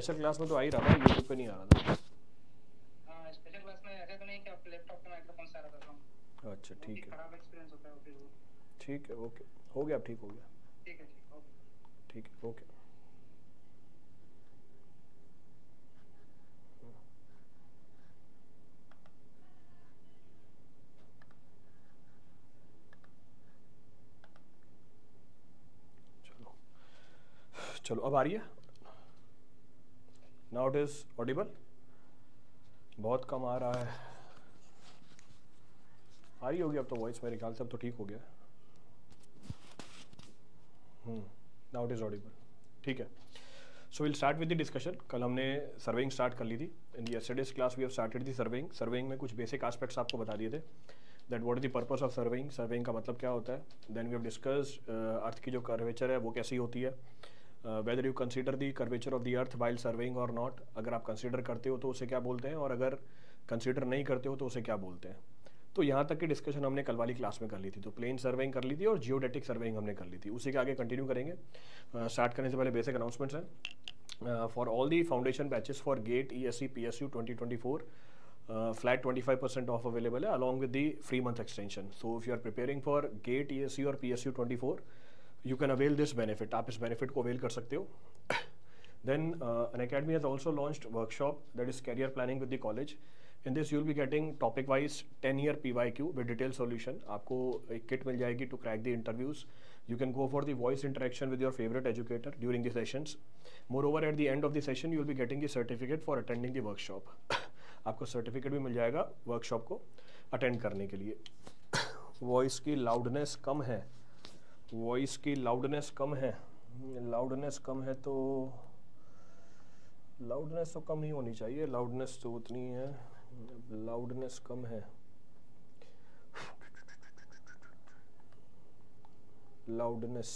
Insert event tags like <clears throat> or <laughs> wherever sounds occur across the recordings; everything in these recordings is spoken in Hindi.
स्पेशल क्लास में तो आ ही रहा था यूट्यूब पे नहीं आ रहा था हां स्पेशल क्लास में ऐसा तो नहीं कि आप लैपटॉप पे माइक्रोफोन से आ रहा था अच्छा ठीक है खराब एक्सपीरियंस होता है ऑफिस में ठीक है ओके हो गया ठीक हो गया ठीक है ठीक है ओके चलो अब आ रही है नाउ इट इज़ ऑडिबल बहुत कम आ रहा है आ रही होगी अब तो वॉइस मेरे ख्याल से अब तो ठीक हो गया नाउ इट इज़ ऑडिबल ठीक है so will start with the discussion कल हमने सर्वेइंग स्टार्ट कर ली थी in yesterday's class we have started the surveying surveying में कुछ बेसिक एस्पेक्ट्स आपको बता दिए थे that what is the purpose of surveying surveying का मतलब क्या होता है then we have discuss earth की जो कर्वेचर है वो कैसी होती है whether you consider the curvature of the earth while surveying और नॉट अगर आप कंसिडर करते हो तो उसे क्या बोलते हैं और अगर कंसिडर नहीं करते हो तो उसे क्या बोलते हैं तो यहाँ तक की डिस्कशन हमने कल वाली क्लास में कर ली थी तो प्लेन सर्वेइंग कर ली थी और जियोडेटिक सर्वेइंग हमने कर ली थी उसी के आगे कंटिन्यू करेंगे स्टार्ट uh, करने से पहले बेसिक अनाउंसमेंट्स हैं for all the foundation batches for GATE E S C P S U twenty twenty four flat twenty five percent off available है along with the free month extension so if you are preparing for GATE E S C और P S U twenty four you can avail this benefit आप इस बेनिफिट को अवेल कर सकते हो then N academy has also launch workshop that is career planning with the college in this you will be getting topic wise ten year P Y Q with detail solution आपको एक किट मिल जाएगी to crack the interviews you can go for the voice interaction with your favourite educator during the sessions moreover at the end of the session you will be getting the certificate for attending the workshop आपको सर्टिफिकेट भी मिल जाएगा वर्कशॉप को अटेंड करने के लिए वॉइस <coughs> की लाउडनेस कम है वॉइस की लाउडनेस कम है लाउडनेस कम है तो लाउडनेस तो कम ही होनी चाहिए लाउडनेस तो उतनी है लाउडनेस कम है लाउडनेस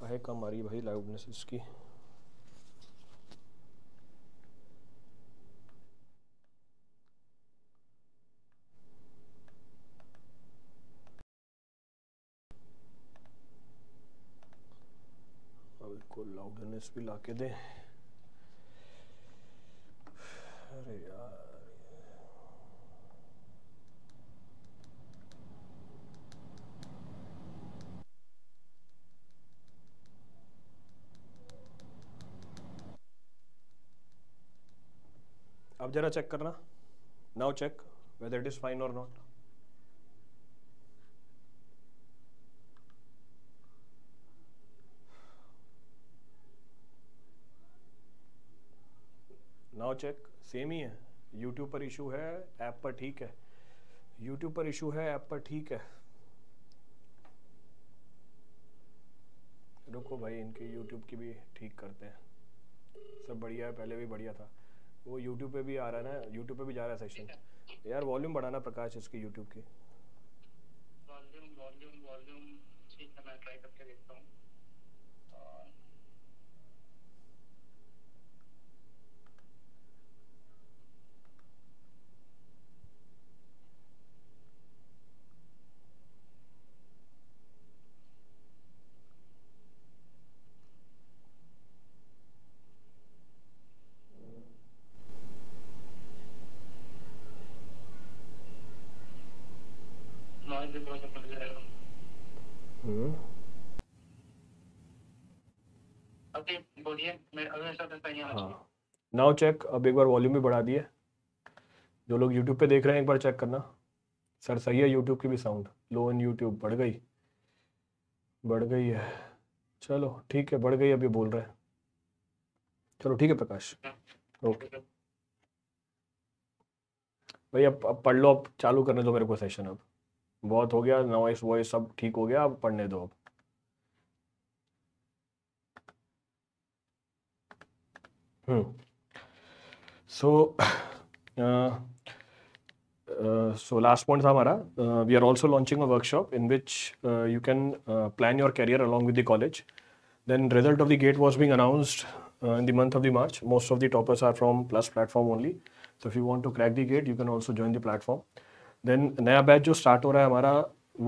कहे कम आ रही भाई लाउडनेस इसकी गणेश भी ला के दे अरे यार अब जरा चेक करना now check whether it is fine और नॉट चेक सेम ही है यूट्यूब पर इशू है ऐप पर ठीक है यूट्यूब पर इशू है ऐप पर ठीक है रुको भाई इनके यूट्यूब की भी ठीक करते हैं सब बढ़िया है पहले भी बढ़िया था वो यूट्यूब पे भी आ रहा है ना यूट्यूब पे भी जा रहा है सेशन यार वॉल्यूम बढ़ाना प्रकाश इसके यूट्यूब की वॉल्यूम वॉल्यूम वॉल्यूम ठीक है मैं ट्राई करके देखता हूँ हाँ नाउ चेक अब एक बार वॉल्यूम भी बढ़ा दिए जो लोग यूट्यूब पे देख रहे हैं एक बार चेक करना सर सही है यूट्यूब की भी साउंड लो इन यूट्यूब बढ़ गई बढ़ गई है चलो ठीक है बढ़ गई अभी बोल रहे हैं चलो ठीक है प्रकाश ओके भाई अब अब पढ़ लो अब चालू करने दो मेरे को सेशन अब बहुत हो गया नॉइस वॉइस सब ठीक हो गया अब पढ़ने दो अब सो सो लास्ट पॉइंट था हमारा we are also launching a workshop in which you can plan your career along with the college then result of the GATE was being announced in the month of the March most of the toppers are from plus platform only so if you want to crack the GATE you can also join the platform then नया बैच जो स्टार्ट हो रहा है हमारा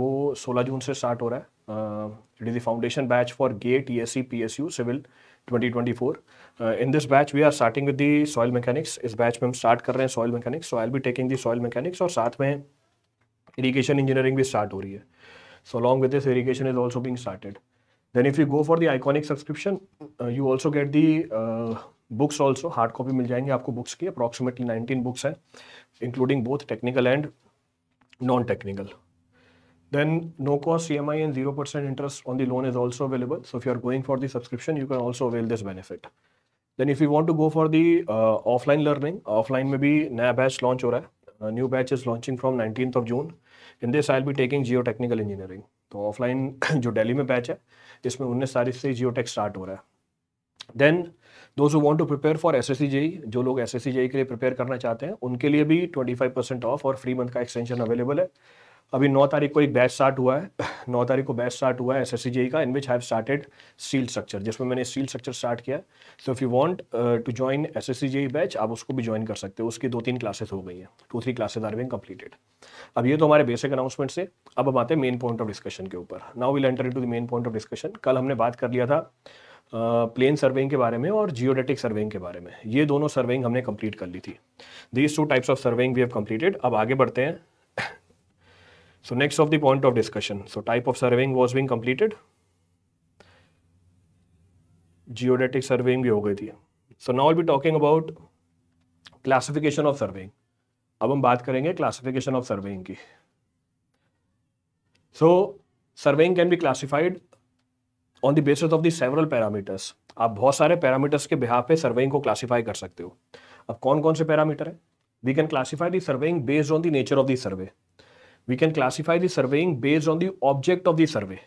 वो सोलह जून से स्टार्ट हो रहा है it is the foundation batch for GATE E S C P S U civil 2024. Uh, in this batch, we are starting with the soil mechanics. इस batch में हम start कर रहे हैं soil mechanics. So I'll be taking the soil mechanics और साथ में irrigation engineering भी start हो रही है. So along with this, irrigation is also being started. Then if you go for the iconic subscription, uh, you also get the uh, books also hard copy मिल जाएंगे आपको books की approximately 19 books हैं, including both technical and non-technical. Then no cost CMI and 0% interest on the loan is also available. So if you're going for the subscription, you can also avail this benefit. Then if you want to go for the uh, offline learning, offline में भी नया बैच लॉन्च हो रहा है new batch is launching from nineteen of June in this I be taking geo technical engineering तो ऑफलाइन <coughs> जो दिल्ली में बैच है इसमें उन्नीस तारीख से जियो टेक स्टार्ट हो रहा है then those want to prepare for S S C JE जो लोग एस एस सी जेई के लिए प्रिपेयर करना चाहते हैं उनके लिए भी ट्वेंटी फाइव परसेंट ऑफ और फ्री मंथ का एक्सटेंशन अवेलेबल है अभी नौ तारीख को एक बैच स्टार्ट हुआ है नौ तारीख को बैच स्टार्ट हुआ है एस एस e का in which have started steel structure जिसमें मैंने सील स्ट्रक्चर स्टार्ट किया so if you want to join S S batch आप उसको भी ज्वाइन कर सकते हो उसकी दो तीन क्लासेस हो गई है two three classes are being completed अब ये तो हमारे बेसिक अनाउंसमेंट से अब हम आते हैं मेन पॉइंट ऑफ डिस्कशन के ऊपर now will enter into the main point of discussion कल हमने बात कर लिया था प्लेन uh, सर्वेइंग के बारे में और जियोडेटिक सर्वेइंग के बारे में ये दोनों सर्वेइंग हमने कंप्लीट कर ली थी these two types of surveying we have completed अब आगे बढ़ते हैं So next of the point of discussion. So type of surveying was being completed. Geodetic surveying भी हो गई थी. So now we'll be talking about classification of surveying. अब हम बात करेंगे classification of surveying की. So surveying can be classified on the basis of the several parameters आप बहुत सारे parameters के बिहाफ पे surveying को classify कर सकते हो अब कौन कौन से parameter है we can classify the surveying based on the nature of the survey we can classify the surveying based on the object of the survey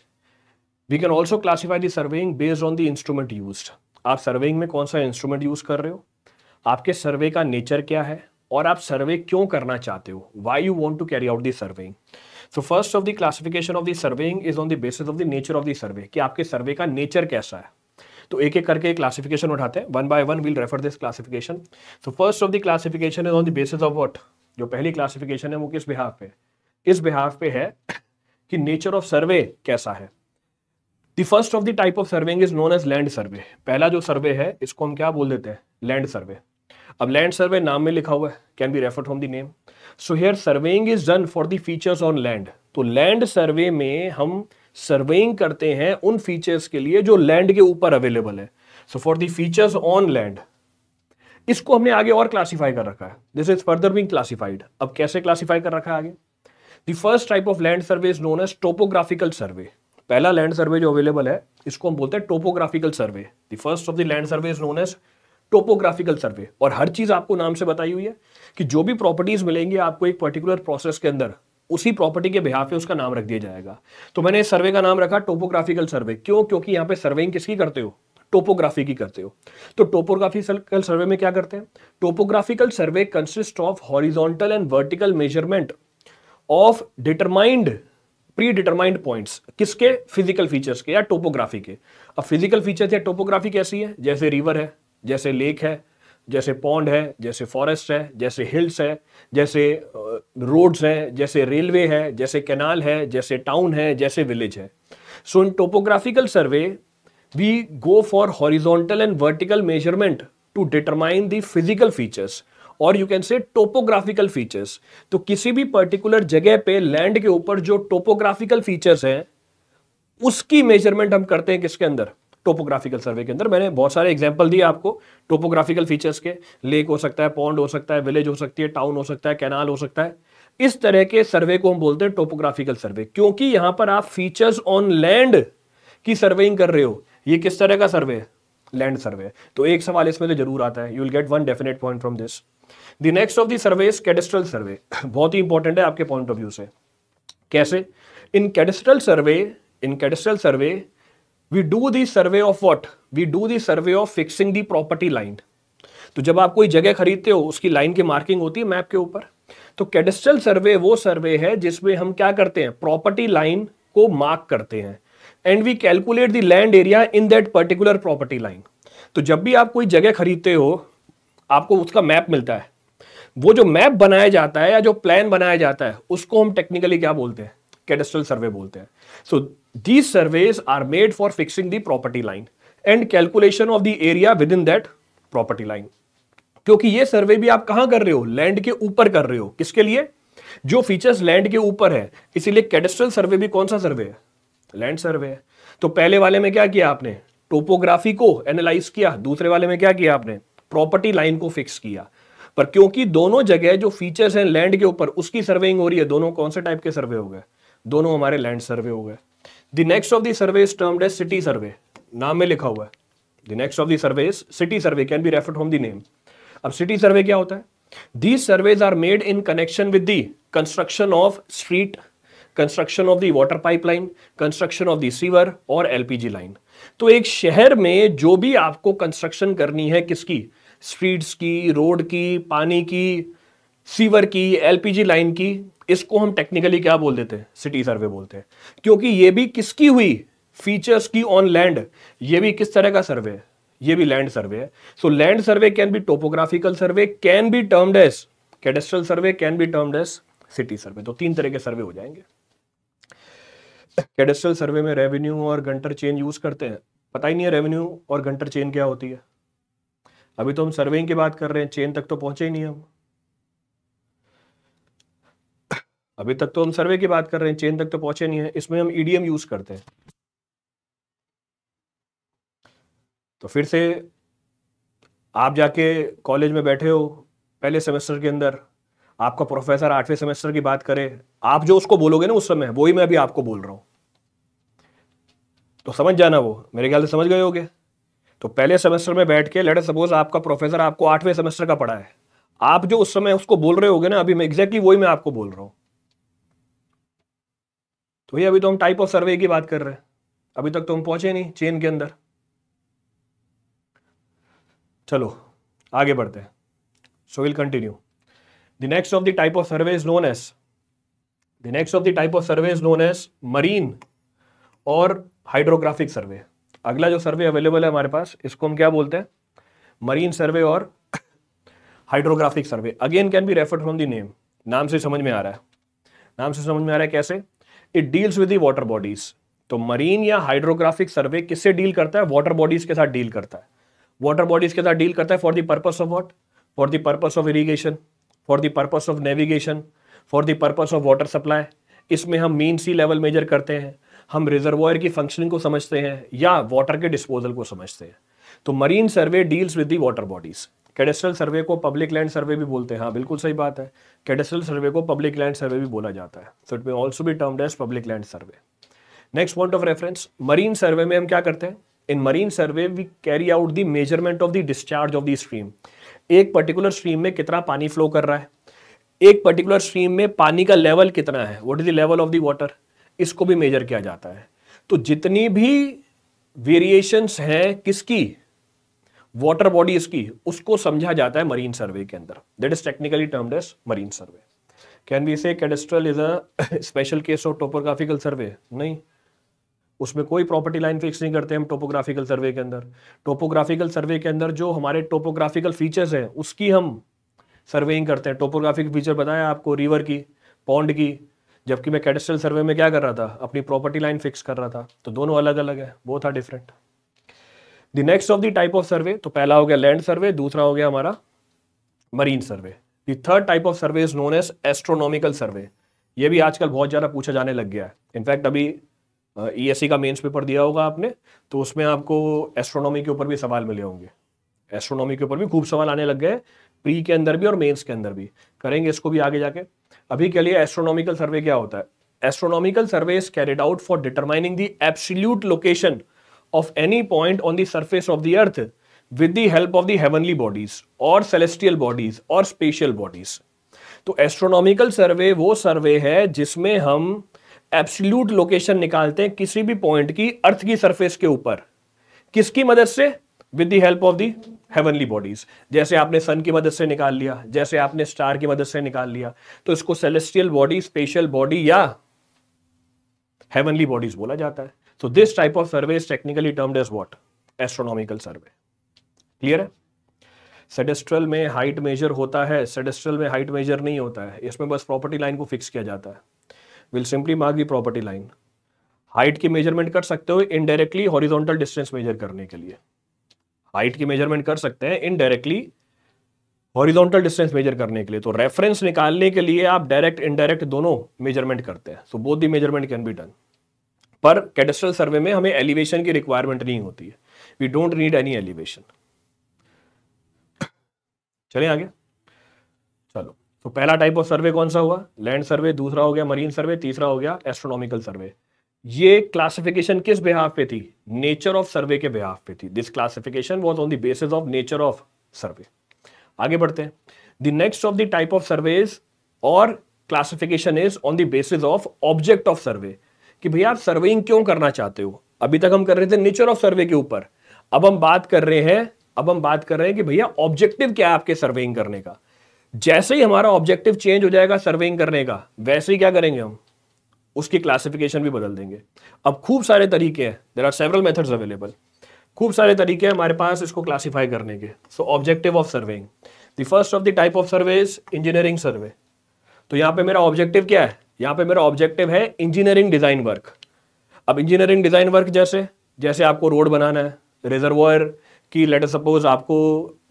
we can also classify the surveying based on the instrument used आप सर्वेइंग में कौन सा इंस्ट्रूमेंट यूज कर रहे हो आपके सर्वे का नेचर क्या है और आप सर्वे क्यों करना चाहते हो why you want to carry out the surveying so first of the classification of the surveying is on the basis of the nature of the survey कि आपके सर्वे का नेचर कैसा है तो एक एक करके क्लासिफिकेशन उठाते हैं one by one will refer this classification so first of the classification is on the basis of what जो पहली क्लासिफिकेशन है वो किस बिहाफ पे इस बिहाफ पे है कि नेचर ऑफ सर्वे कैसा है the first of the type of surveying is known as land survey पहला जो सर्वे है इसको हम क्या बोल देते हैं लैंड सर्वे अब लैंड सर्वे नाम में लिखा हुआ है can be refer from the name so here surveying is done for the features on land तो लैंड सर्वे में हम सर्वेइंग करते हैं उन फीचर्स के लिए जो लैंड के ऊपर अवेलेबल है so for the features on land इसको हमने आगे और क्लासिफाई कर रखा है this is further being classified अब कैसे क्लासिफाई कर रखा है आगे the first type of land survey is known as topographical survey पहला लैंड सर्वे जो अवेलेबल है इसको हम बोलते हैं topographical survey the first of the land survey is known as topographical survey और हर चीज़ आपको नाम से बताई हुई है कि जो भी प्रॉपर्टीज मिलेंगी आपको एक पर्टिकुलर प्रोसेस के अंदर उसी प्रॉपर्टी के बिहार पे उसका नाम रख दिया जाएगा तो मैंने इस सर्वे का नाम रखा टोपोग्राफिकल सर्वे क्यों क्योंकि यहाँ पे सर्वेइंग किसकी करते हो टोपोग्राफी की करते हो तो टोपोग्राफिकल सर्वे में क्या करते हैं topographical survey consist of horizontal and vertical measurement of determined pre determined points किसके फिजिकल फीचर्स के या टोपोग्राफी के अब फिजिकल फीचर्स या टोपोग्राफी कैसी है जैसे रिवर है जैसे लेक है जैसे पॉन्ड है जैसे फॉरेस्ट है जैसे हिल्स है जैसे रोड्स uh, हैं जैसे रेलवे है जैसे कैनाल है जैसे टाउन है जैसे विलेज है so in topographical survey we go for horizontal and vertical measurement to determine the physical features और you can say topographical features तो किसी भी पर्टिकुलर जगह पे लैंड के ऊपर जो टोपोग्राफिकल फीचर्स हैं उसकी मेजरमेंट हम करते हैं किसके अंदर टोपोग्राफिकल सर्वे के अंदर मैंने बहुत सारे एग्जाम्पल दिए आपको टोपोग्राफिकल फीचर्स के लेक हो सकता है पॉन्ड हो सकता है विलेज हो सकती है टाउन हो सकता है कैनाल हो सकता है इस तरह के सर्वे को हम बोलते हैं टोपोग्राफिकल सर्वे क्योंकि यहां पर आप फीचर्स ऑन लैंड की सर्वेइंग कर रहे हो ये किस तरह का सर्वे है लैंड सर्वे तो एक सवाल इसमें तो जरूर आता है you will get one definite point from this the next of the survey is cadastral survey बहुत ही इंपॉर्टेंट है आपके पॉइंट ऑफ व्यू से कैसे in cadastral survey in cadastral survey we do the survey of what we do the survey of fixing the property line तो जब आप कोई जगह खरीदते हो उसकी लाइन की मार्किंग होती है मैप के ऊपर तो कैडेस्ट्रल सर्वे वो सर्वे है जिसमें हम क्या करते हैं प्रॉपर्टी लाइन को मार्क करते हैं and we calculate the land area in that particular property line तो जब भी आप कोई जगह खरीदते हो आपको उसका मैप मिलता है वो जो मैप बनाया जाता है या जो प्लान बनाया जाता है उसको हम टेक्निकली क्या बोलते हैं कैडेस्ट्रल सर्वे बोलते हैं so the surveys are made for fixing the property line and calculation of the area within that property line क्योंकि ये सर्वे भी आप कहां कर रहे हो लैंड के ऊपर कर रहे हो किसके लिए जो फीचर्स लैंड के ऊपर है इसीलिए कैडेस्ट्रल सर्वे भी कौन सा सर्वे है लैंड सर्वे है तो पहले वाले में क्या किया आपने टोपोग्राफी को एनालाइज किया दूसरे वाले में क्या किया आपने प्रॉपर्टी लाइन को फिक्स किया पर क्योंकि दोनों जगह जो फीचर्स हैं लैंड के ऊपर उसकी सर्वेइंग हो रही है दोनों कौन से टाइप के सर्वे हो गए दोनों हमारे लैंड सर्वे हो गए the next of the survey is termed as city survey नाम में लिखा हुआ है the next of the survey is city survey can be refer from the name अब सिटी सर्वे क्या होता है these surveys are made in connection with the construction of street construction of the water pipeline construction of the sewer और एलपीजी लाइन तो एक शहर में जो भी आपको कंस्ट्रक्शन करनी है किसकी स्ट्रीट्स की रोड की पानी की सीवर की एलपीजी लाइन की इसको हम टेक्निकली क्या बोल देते हैं सिटी सर्वे बोलते हैं क्योंकि ये भी किसकी हुई फीचर्स की ऑन लैंड ये भी किस तरह का सर्वे है ये भी लैंड सर्वे है so land survey can be topographical survey can be termed as cadastral survey can be termed as city survey तो तीन तरह के सर्वे हो जाएंगे कैडेस्ट्रल सर्वे में रेवेन्यू और गंटर चेन यूज करते हैं पता ही नहीं है रेवेन्यू और गंटर चेन क्या होती है अभी तो हम सर्वेइंग की बात कर रहे हैं चेन तक तो पहुंचे ही नहीं हम अभी तक तो हम सर्वे की बात कर रहे हैं चेन तक तो पहुंचे नहीं है इसमें हम ईडीएम e यूज करते हैं तो फिर से आप जाके कॉलेज में बैठे हो पहले सेमेस्टर के अंदर आपका प्रोफेसर आठवें सेमेस्टर की बात करे आप जो उसको बोलोगे ना उस समय वही मैं अभी आपको बोल रहा हूं तो समझ जाना वो मेरे ख्याल से समझ गए होगे तो पहले सेमेस्टर में बैठ के लेटर सपोज आपका प्रोफेसर आपको आठवें सेमेस्टर का पढ़ा है आप जो उस समय उसको बोल रहे होगे ना अभी मैं एग्जैक्टली वही मैं आपको बोल रहा हूँ तो भैया अभी तो हम टाइप ऑफ सर्वे की बात कर रहे हैं अभी तक तो हम पहुंचे नहीं चेन के अंदर चलो आगे बढ़ते हैं so will continue the next of the type of survey is known as the next of the type of survey is known as marine और हाइड्रोग्राफिक सर्वे अगला जो सर्वे अवेलेबल है हमारे पास इसको हम क्या बोलते हैं मरीन सर्वे और hydrographic survey again can be refer from the name नाम से समझ में आ रहा है नाम से समझ में आ रहा है कैसे it deals with water bodies तो मरीन या हाइड्रोग्राफिक सर्वे किससे डील करता है वाटर बॉडीज के साथ डील करता है वाटर बॉडीज के साथ डील करता है for the purpose of what for the purpose of irrigation for the purpose of navigation for the purpose of water supply इसमें हम मीन सी लेवल मेजर करते हैं हम रिजर्वॉयर की फंक्शनिंग को समझते हैं या वाटर के डिस्पोजल को समझते हैं तो marine survey deals with the water bodies cadastral survey को पब्लिक लैंड सर्वे भी बोलते हैं हाँ बिल्कुल सही बात है कैडेस्ट्रल सर्वे को पब्लिक लैंड सर्वे भी बोला जाता है सो इट मे ऑल्सो भी termed as public land survey next point of reference marine survey में हम क्या करते हैं in marine survey we carry out the measurement of the discharge of the stream एक पर्टिकुलर स्ट्रीम में कितना पानी फ्लो कर रहा है एक पर्टिकुलर स्ट्रीम में पानी का लेवल कितना है what is the level of the water इसको भी मेजर किया जाता है तो जितनी भी वेरिएशंस है किसकी वाटर बॉडीज की उसको समझा जाता है मरीन सर्वे के अंदर that is technically termed as marine survey can be say cadastral is a special case of topographical survey नहीं उसमें कोई प्रॉपर्टी लाइन फिक्स नहीं करते हम टोपोग्राफिकल सर्वे के अंदर टोपोग्राफिकल सर्वे के अंदर जो हमारे टोपोग्राफिकल फीचर्स हैं उसकी हम सर्वेइंग करते हैं टोपोग्राफिक फीचर बताया आपको रिवर की पॉन्ड की जबकि मैं कैडेस्ट्रल सर्वे में क्या कर रहा था अपनी प्रॉपर्टी लाइन फिक्स कर रहा था तो दोनों अलग अलग है वो था different the next of the type of survey तो पहला हो गया लैंड सर्वे दूसरा हो गया हमारा marine survey the third type of survey is known as astronomical survey ये भी आजकल बहुत ज़्यादा पूछा जाने लग गया है इनफैक्ट अभी ई एस सी का मेन्स पेपर दिया होगा आपने तो उसमें आपको एस्ट्रोनॉमी के ऊपर भी सवाल मिले होंगे एस्ट्रोनॉमी के ऊपर भी खूब सवाल आने लग गए प्री के अंदर भी और मेंस के अंदर भी करेंगे इसको भी आगे जाके अभी के लिए एस्ट्रोनॉमिकल सर्वे क्या होता है astronomical survey is carried out for determining the absolute location of any point on the surface of the earth with the help of the heavenly bodies और सेलेस्टियल बॉडीज और स्पेशियल बॉडीज तो एस्ट्रोनॉमिकल सर्वे वो सर्वे है जिसमें हम एब्सोल्यूट लोकेशन निकालते हैं किसी भी पॉइंट की अर्थ की सरफेस के ऊपर किसकी मदद से with the help of the heavenly bodies जैसे आपने सन की मदद से निकाल लिया जैसे आपने स्टार की मदद से निकाल लिया तो इसको सेलेस्टियल बॉडी स्पेशल बॉडी या हेवनली बॉडीज बोला जाता है so this type of survey is technically termed as what astronomical survey clear है सेडेस्ट्रल में हाइट मेजर होता है सेडेस्ट्रल में हाइट मेजर नहीं होता है इसमें बस प्रॉपर्टी लाइन को फिक्स किया जाता है will simply mark the property line height की मेजरमेंट कर सकते हो इनडायरेक्टली हॉरिजॉन्टल डिस्टेंस मेजर करने के लिए हाइट की मेजरमेंट कर सकते हैं इनडायरेक्टली हॉरिजॉन्टल डिस्टेंस मेजर करने के लिए तो रेफरेंस निकालने के लिए आप डायरेक्ट इनडायरेक्ट दोनों मेजरमेंट करते हैं so both the measurement can be done पर कैडेस्ट्रल सर्वे में हमें एलिवेशन की रिक्वायरमेंट नहीं होती है we don't need any elevation चले आगे चलो तो पहला टाइप ऑफ सर्वे कौन सा हुआ लैंड सर्वे दूसरा हो गया मरीन सर्वे तीसरा हो गया एस्ट्रोनॉमिकल सर्वे ये क्लासिफिकेशन किस बिहाफ पे थी नेचर ऑफ सर्वे के बिहाफ पे थी this classification was on basis of nature of survey आगे बढ़ते हैं the next of the type of survey और classification is on basis of object of survey कि भैया आप सर्वेइंग क्यों करना चाहते हो अभी तक हम कर रहे थे नेचर ऑफ सर्वे के ऊपर अब हम बात कर रहे हैं अब हम बात कर रहे हैं कि भैया ऑब्जेक्टिव क्या है आपके सर्वेइंग करने का जैसे ही हमारा ऑब्जेक्टिव चेंज हो जाएगा सर्वेइंग करने का वैसे ही क्या करेंगे हम उसकी क्लासिफिकेशन भी बदल देंगे अब खूब सारे तरीके हैं there are several methods available खूब सारे तरीके हैं हमारे पास इसको क्लासीफाई करने के so objective of surveying the first of the type of survey is engineering survey तो यहाँ पे मेरा ऑब्जेक्टिव क्या है यहाँ पे मेरा ऑब्जेक्टिव है इंजीनियरिंग डिज़ाइन वर्क अब इंजीनियरिंग डिज़ाइन वर्क जैसे जैसे आपको रोड बनाना है रिजर्वर की लेटर सपोज आपको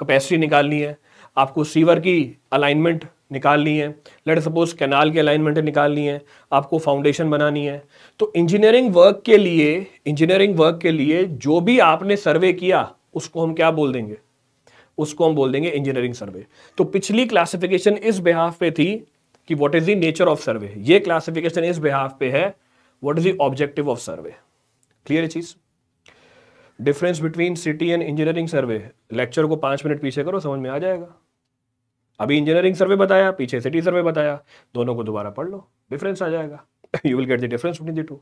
कैपेसिटी निकालनी है आपको सीवर की अलाइनमेंट निकालनी है लेट सपोज कैनाल की अलाइनमेंट निकालनी है आपको फाउंडेशन बनानी है तो इंजीनियरिंग वर्क के लिए इंजीनियरिंग वर्क के लिए जो भी आपने सर्वे किया उसको हम क्या बोल देंगे उसको हम बोल देंगे इंजीनियरिंग सर्वे तो पिछली क्लासिफिकेशन इस बिहाफ पे थी कि what is the nature of survey ये क्लासिफिकेशन इस बिहाफ पे है what is the objective of survey clear चीज difference between city and engineering survey lecture को पांच मिनट पीछे करो समझ में आ जाएगा अभी इंजीनियरिंग सर्वे बताया पीछे सिटी सर्वे बताया दोनों को दोबारा पढ़ लो डिफरेंस आ जाएगा you will get the difference between the two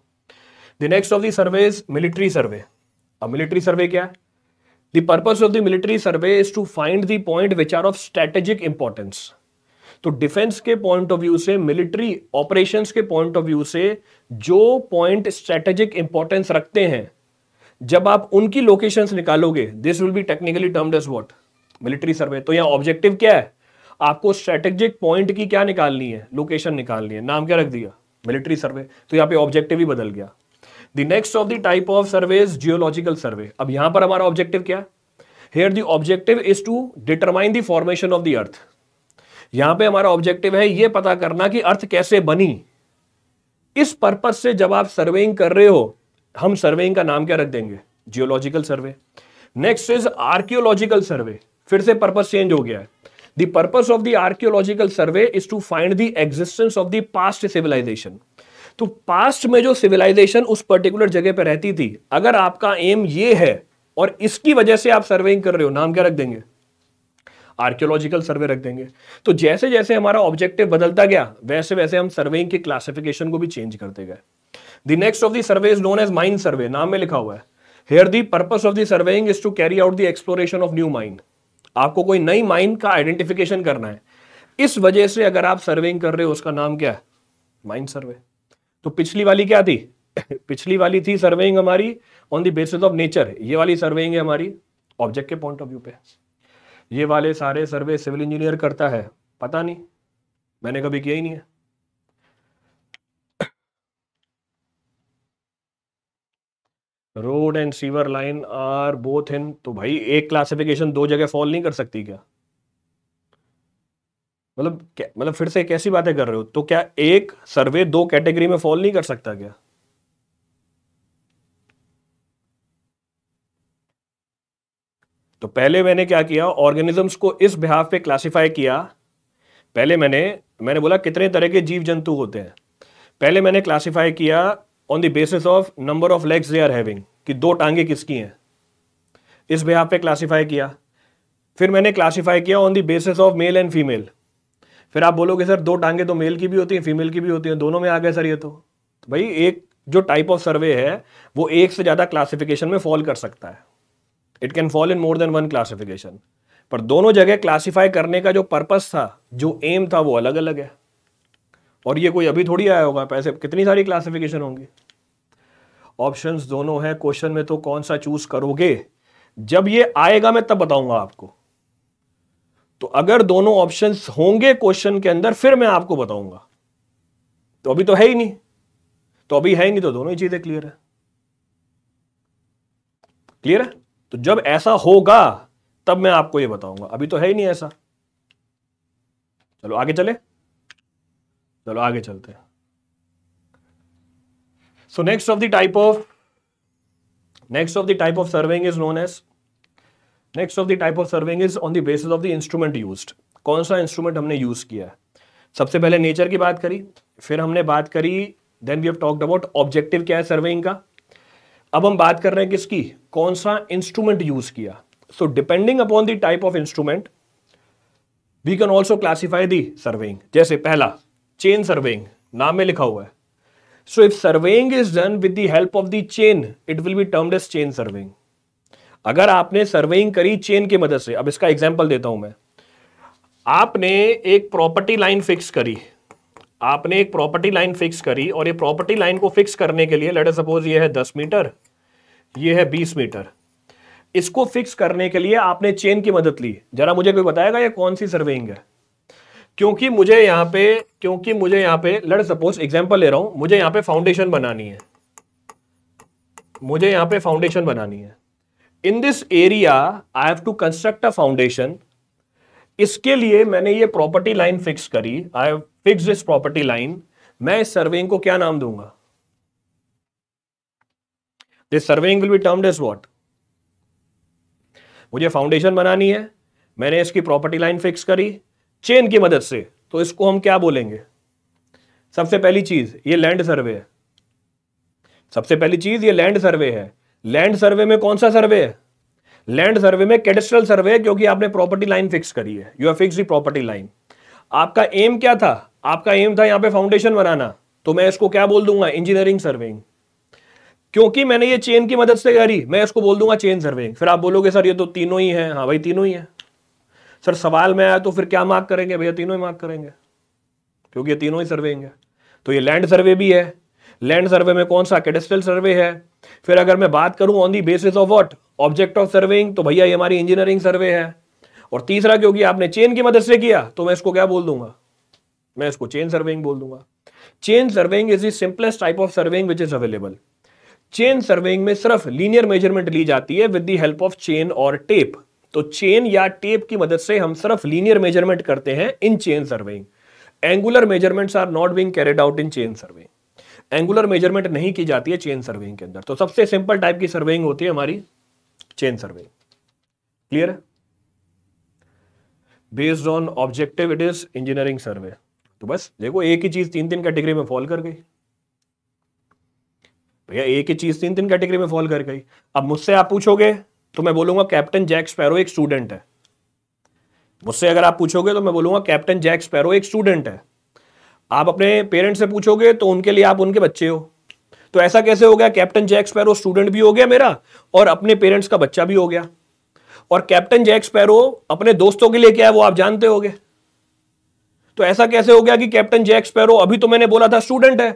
the next of the survey is military survey अब मिलिट्री सर्वे क्या है the purpose of the military survey is to find the point which are of strategic importance तो डिफेंस के पॉइंट ऑफ व्यू से मिलिट्री ऑपरेशंस के पॉइंट ऑफ व्यू से जो पॉइंट स्ट्रेटेजिक इंपॉर्टेंस रखते हैं जब आप उनकी लोकेशंस निकालोगे this will be technically termed as what military survey तो यहां ऑब्जेक्टिव क्या है आपको स्ट्रेटेजिक पॉइंट की क्या निकालनी है लोकेशन निकालनी है नाम क्या रख दिया मिलिट्री सर्वे तो यहाँ पे ऑब्जेक्टिव ही बदल गया the next of the type of survey geological survey अब यहां पर हमारा ऑब्जेक्टिव क्या है here the objective is to determine the formation of the earth यहां पे हमारा ऑब्जेक्टिव है ये पता करना कि अर्थ कैसे बनी इस पर्पज से जब आप सर्वेइंग कर रहे हो हम सर्वेइंग का नाम क्या रख देंगे geological survey next is archaeological survey फिर से पर्पज चेंज हो गया है The purpose of the archaeological survey is to find the existence of the past civilization. तो पास्ट में जो सिविलाइजेशन उस पर्टिकुलर जगह पर रहती थी अगर आपका एम ये है और इसकी वजह से आप सर्वेइंग कर रहे हो नाम क्या रख देंगे आर्कियोलॉजिकल सर्वे रख देंगे तो जैसे जैसे हमारा ऑब्जेक्टिव बदलता गया वैसे वैसे हम सर्वेइंग के क्लासिफिकेशन को भी चेंज करते गए the next of the survey is known as mine survey नाम में लिखा हुआ है here the purpose of the surveying is to carry out the exploration of new mind आपको कोई नई माइन का आइडेंटिफिकेशन करना है इस वजह से अगर आप सर्वेइंग कर रहे हो उसका नाम क्या है माइन सर्वे तो पिछली वाली क्या थी <coughs> पिछली वाली थी सर्वेइंग हमारी on the basis of nature ये वाली सर्वेइंग है हमारी ऑब्जेक्ट के पॉइंट ऑफ व्यू पे ये वाले सारे सर्वे सिविल इंजीनियर करता है पता नहीं मैंने कभी किया ही नहीं है road and sewer line are both in तो भाई एक क्लासिफिकेशन दो जगह फॉल नहीं कर सकती क्या मतलब मतलब फिर से कैसी बातें कर रहे हो तो क्या एक सर्वे दो कैटेगरी में फॉल नहीं कर सकता क्या तो पहले मैंने क्या किया ऑर्गेनिजम्स को इस बिहाफ पे क्लासिफाई किया पहले मैंने मैंने बोला कितने तरह के जीव जंतु होते हैं पहले मैंने क्लासिफाई किया on the basis of number of legs they are having कि दो टांगे किसकी हैं इस बिहार पे क्लासीफाई किया फिर मैंने क्लासीफाई किया on the basis of male and female फिर आप बोलोगे सर दो टांगे तो मेल की भी होती हैं फीमेल की भी होती हैं दोनों में आ गए सर ये तो, तो भाई एक जो टाइप ऑफ सर्वे है वो एक से ज़्यादा क्लासिफिकेशन में फॉल कर सकता है it can fall in more than one classification पर दोनों जगह क्लासिफाई करने का जो पर्पस था जो एम था वो अलग अलग है और ये कोई अभी थोड़ी आया होगा पैसे कितनी सारी क्लासिफिकेशन होंगी ऑप्शंस दोनों हैं क्वेश्चन में तो कौन सा चूज करोगे जब ये आएगा मैं तब बताऊंगा आपको तो अगर दोनों ऑप्शंस होंगे क्वेश्चन के अंदर फिर मैं आपको बताऊंगा तो अभी तो है ही नहीं तो अभी है ही नहीं तो दोनों ही चीजें क्लियर है क्लियर है तो जब ऐसा होगा तब मैं आपको ये बताऊंगा अभी तो है ही नहीं ऐसा चलो आगे चले चलो आगे चलते हैं so next of the type of next of the type of surveying is known as next of the type of surveying is on the basis of the instrument use कौन सा इंस्ट्रूमेंट हमने यूज किया है सबसे पहले नेचर की बात करी फिर हमने बात करी then we have talked about objective क्या है सर्वेइंग का अब हम बात कर रहे हैं किसकी कौन सा इंस्ट्रूमेंट यूज किया so depending upon the type of instrument we can also classify the surveying जैसे पहला चेन सर्वेइंग नाम में लिखा हुआ है So if surveying is done with the help of the chain, it will be termed as chain surveying. अगर आपने सर्वेइंग करी चेन की मदद से अब इसका एग्जाम्पल देता हूं मैं आपने एक प्रॉपर्टी लाइन फिक्स करी आपने एक प्रॉपर्टी लाइन फिक्स करी और ये प्रॉपर्टी लाइन को फिक्स करने के लिए लेट सपोज ये है दस मीटर ये है बीस मीटर इसको फिक्स करने के लिए आपने चेन की मदद ली जरा मुझे कोई बताएगा ये कौन सी सर्वेइंग है क्योंकि मुझे यहां पे क्योंकि मुझे यहां पे लड़ सपोज एग्जाम्पल ले रहा हूं मुझे यहां पे फाउंडेशन बनानी है मुझे यहां पे फाउंडेशन बनानी है in this area I have to construct a foundation इसके लिए मैंने ये प्रॉपर्टी लाइन फिक्स करी I fix this property line मैं इस सर्वेइंग को क्या नाम दूंगा this surveying will be termed as what मुझे फाउंडेशन बनानी है मैंने इसकी प्रॉपर्टी लाइन फिक्स करी चेन की मदद से तो इसको हम क्या बोलेंगे सबसे पहली चीज ये लैंड सर्वे है सबसे पहली चीज ये लैंड सर्वे है लैंड सर्वे में कौन सा सर्वे है लैंड सर्वे में कैडेस्ट्रल सर्वे है क्योंकि आपने प्रॉपर्टी लाइन फिक्स करी है you fix the property line आपका एम क्या था आपका एम था यहां पे फाउंडेशन बनाना तो मैं इसको क्या बोल दूंगा इंजीनियरिंग सर्वेइंग क्योंकि मैंने ये चेन की मदद से करी मैं इसको बोल दूंगा चेन सर्वेइंग फिर आप बोलोगे सर ये तो तीनों ही है हाँ भाई तीनों ही है सर सवाल में आया तो फिर क्या मार्क करेंगे भैया तीनों ही मार्क करेंगे क्योंकि ये तीनों ही सर्वेइंग तो ये लैंड सर्वे भी है लैंड सर्वे में कौन सा कैडेस्ट्रल सर्वे है फिर अगर मैं बात करूं on the basis of what object of surveying तो भैया ये हमारी इंजीनियरिंग सर्वे है और तीसरा क्योंकि आपने चेन की मदद से किया तो मैं इसको क्या बोल दूंगा मैं इसको चेन सर्वेइंग बोल दूंगा chain surveying is the simplest type of surveying which is available chain surveying में सिर्फ लीनियर मेजरमेंट ली जाती है with the help of chain और टेप तो चेन या टेप की मदद से हम सिर्फ लीनियर मेजरमेंट करते हैं in chain surveying angular measurements are not being carried out in chain surveying angular measurement नहीं की जाती है चेन सर्वेइंग के अंदर तो सबसे सिंपल टाइप की सर्वेइंग होती है हमारी चेन सर्वे क्लियर है based on objective it is engineering survey तो बस देखो एक ही चीज तीन तीन कैटेगरी में फॉल कर गई भैया एक ही चीज तीन तीन कैटेगरी में फॉल कर गई अब मुझसे आप पूछोगे तो मैं बोलूंगा कैप्टन जैक स्पैरो एक स्टूडेंट है मुझसे अगर आप पूछोगे तो मैं बोलूंगा कैप्टन जैक स्पैरो एक स्टूडेंट है आप अपने पेरेंट्स से पूछोगे तो उनके लिए आप उनके बच्चे हो तो ऐसा कैसे हो गया कैप्टन जैक स्पैरो स्टूडेंट भी हो गया मेरा और अपने पेरेंट्स का बच्चा भी हो गया और कैप्टन जैक स्पैरो अपने दोस्तों के लिए क्या है वो आप जानते हो तो ऐसा कैसे हो गया कि कैप्टन जैक स्पैरो अभी तो मैंने बोला था स्टूडेंट है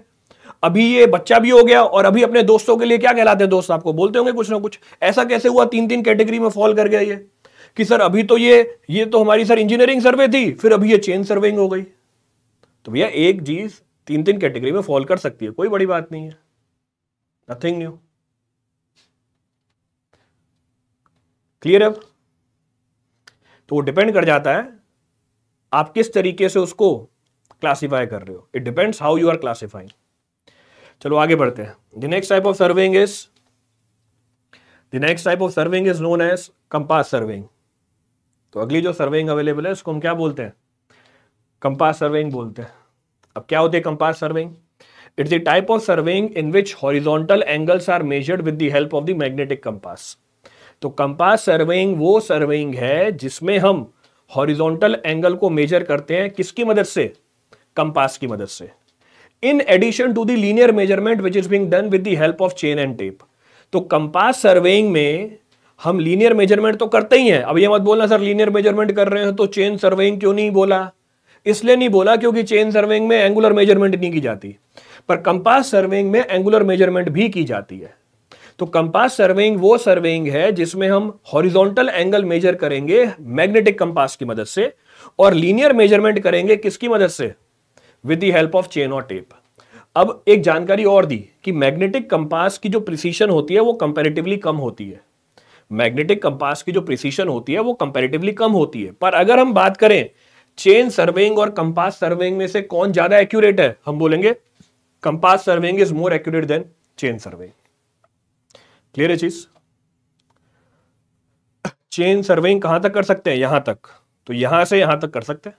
अभी ये बच्चा भी हो गया और अभी अपने दोस्तों के लिए क्या कहलाते हैं दोस्त आपको बोलते होंगे कुछ ना कुछ ऐसा कैसे हुआ तीन तीन कैटेगरी में फॉल कर गया ये कि सर अभी तो ये ये तो हमारी सर इंजीनियरिंग सर्वे थी फिर अभी ये चेन सर्वेइंग हो गई तो भैया एक चीज तीन तीन कैटेगरी में फॉल कर सकती है कोई बड़ी बात नहीं है नथिंग न्यू क्लियर अब तो वो डिपेंड कर जाता है आप किस तरीके से उसको क्लासीफाई कर रहे हो it depends how you are classifying चलो आगे बढ़ते हैं the next type of surveying is the next type of surveying is known as compass surveying तो अगली जो सर्विंग अवेलेबल है उसको हम क्या बोलते हैं कंपास सर्विंग बोलते हैं अब क्या होती है compass surveying it's the type of surveying in which horizontal angles are measured with the help of the magnetic compass तो कंपास सर्विंग वो सर्विंग है जिसमें हम हॉरिजोंटल एंगल को मेजर करते हैं किसकी मदद से कंपास की मदद से in addition to the linear measurement which is being done with the help of chain and tape तो कंपास सर्वेइंग में हम लीनियर मेजरमेंट तो करते ही हैं अब ये मत बोलना सर लीनियर मेजरमेंट कर रहे हैं तो चेन सर्वेइंग क्यों नहीं बोला इसलिए नहीं बोला क्योंकि चेन सर्वेइंग में एंगुलर मेजरमेंट नहीं की जाती पर कंपास सर्वेइंग में एंगुलर मेजरमेंट भी की जाती है तो कंपास सर्वेइंग वो सर्वेइंग है जिसमें हम हॉरिजॉन्टल एंगल मेजर करेंगे मैग्नेटिक कंपास की मदद से और लीनियर मेजरमेंट करेंगे किसकी मदद से with the help of chain और टेप अब एक जानकारी और दी कि मैग्नेटिक कंपास की जो प्रिसीशन होती है वो कंपेरेटिवली कम होती है मैग्नेटिक कंपास की जो प्रिसीशन होती है वो कंपेरेटिवली कम होती है पर अगर हम बात करें चेन सर्वेइंग और कंपास सर्वेइंग में से कौन ज्यादा एक्यूरेट है हम बोलेंगे compass surveying is more accurate than chain surveying clear है चीज चेन सर्वेइंग कहां तक कर सकते हैं यहां तक तो यहां से यहां तक कर सकते हैं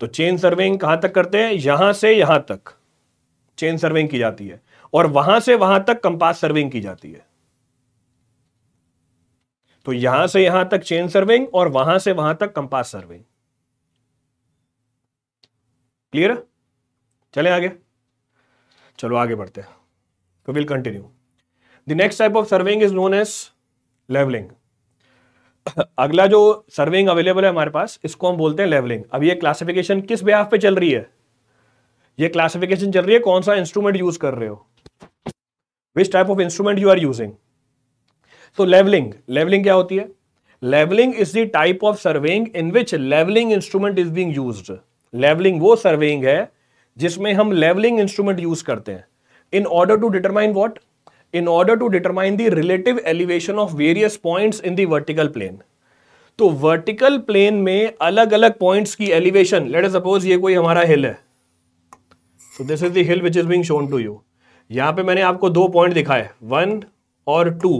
तो चेन सर्विंग कहां तक करते हैं यहां से यहां तक चेन सर्विंग की जाती है और वहां से वहां तक कंपास सर्विंग की जाती है तो यहां से यहां तक चेन सर्विंग और वहां से वहां तक कंपास सर्विंग क्लियर है चले आगे चलो आगे बढ़ते हैं तो will continue the next type of surveying is known as levelling अगला जो सर्विंग अवेलेबल है हमारे पास इसको हम बोलते हैं लेवलिंग अब ये क्लासिफिकेशन किस बिहाफ पे चल रही है ये क्लासिफिकेशन चल रही है कौन सा इंस्ट्रूमेंट यूज कर रहे हो which type of instrument you are using तो लेवलिंग लेवलिंग क्या होती है levelling is the type of surveying in which levelling instrument is being use levelling वो सर्विंग है जिसमें हम लेवलिंग इंस्ट्रूमेंट यूज करते हैं in order to determine what in order to determine the relative elevation of various points in the vertical plane तो वर्टिकल प्लेन में अलग अलग पॉइंट्स की एलिवेशन लेट सपोज ये कोई हमारा हिल है so this is deal which is being shown to you यहां पे मैंने आपको दो पॉइंट दिखाए वन और टू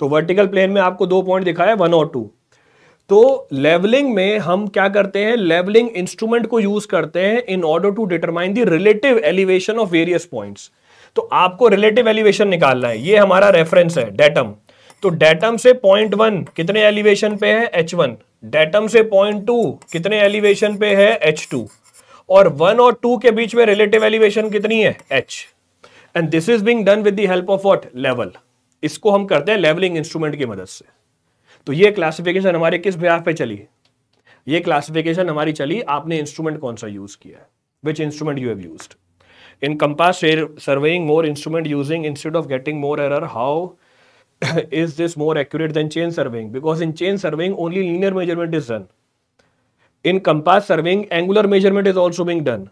तो वर्टिकल प्लेन में आपको दो पॉइंट दिखाए वन और टू तो लेवलिंग में हम क्या करते हैं लेवलिंग इंस्ट्रूमेंट को यूज करते हैं in order to determine the relative elevation of various points तो आपको रिलेटिव एलिवेशन निकालना है ये हमारा रेफरेंस है डेटम तो डेटम से पॉइंट वन कितने एलिवेशन पे है एच वन डेटम से पॉइंट टू कितने एलिवेशन पे है एच टू और वन और टू के बीच में रिलेटिव एलिवेशन कितनी है H and this is being done with help of what level इसको हम करते हैं लेवलिंग इंस्ट्रूमेंट की मदद से तो ये क्लासिफिकेशन हमारे किस ब्याह पे चली ये क्लासिफिकेशन हमारी चली आपने इंस्ट्रूमेंट कौन सा यूज किया है which instrument you have used encompass surveying more instrument using instead of getting more error how is this more accurate than chain surveying because in chain surveying only linear measurement is done in compass surveying angular measurement is also being done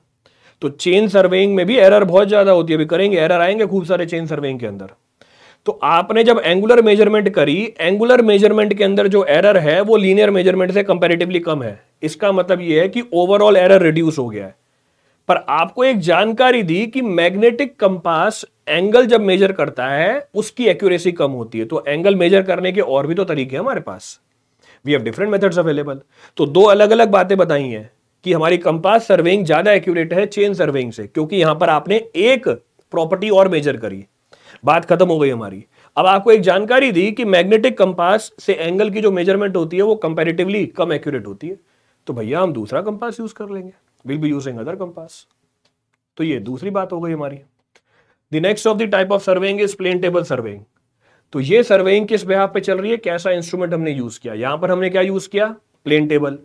तो चेन सर्वेइंग में भी एरर बहुत ज्यादा होती है अभी करेंगे एरर आएंगे खूब सारे चेन सर्वेइंग के अंदर तो आपने जब एंगुलर मेजरमेंट करी एंगुलर मेजरमेंट के अंदर जो एरर है वो लीनियर मेजरमेंट से कंपेरेटिवली कम है इसका मतलब ये है कि ओवरऑल एरर रिड्यूस हो गया है पर आपको एक जानकारी दी कि मैग्नेटिक कंपास एंगल जब मेजर करता है उसकी एक्यूरेसी कम होती है तो एंगल मेजर करने के और भी तो तरीके हैं हमारे पास we have different methods available तो दो अलग अलग बातें बताई हैं कि हमारी कंपास सर्वेइंग ज्यादा एक्यूरेट है चेन सर्वेइंग से क्योंकि यहां पर आपने एक प्रॉपर्टी और मेजर करी बात खत्म हो गई हमारी अब आपको एक जानकारी दी कि मैग्नेटिक कंपास से एंगल की जो मेजरमेंट होती है वो कंपेरेटिवली कम एक्यूरेट होती है तो भैया हम दूसरा कंपास यूज कर लेंगे will be using other compass तो ये दूसरी बात हो गई हमारी the next of the type of surveying is plane table surveying तो ये सर्वेइंग किस बिहार पे चल रही है कैसा इंस्ट्रूमेंट हमने यूज किया यहां पर हमने क्या यूज किया प्लेन टेबल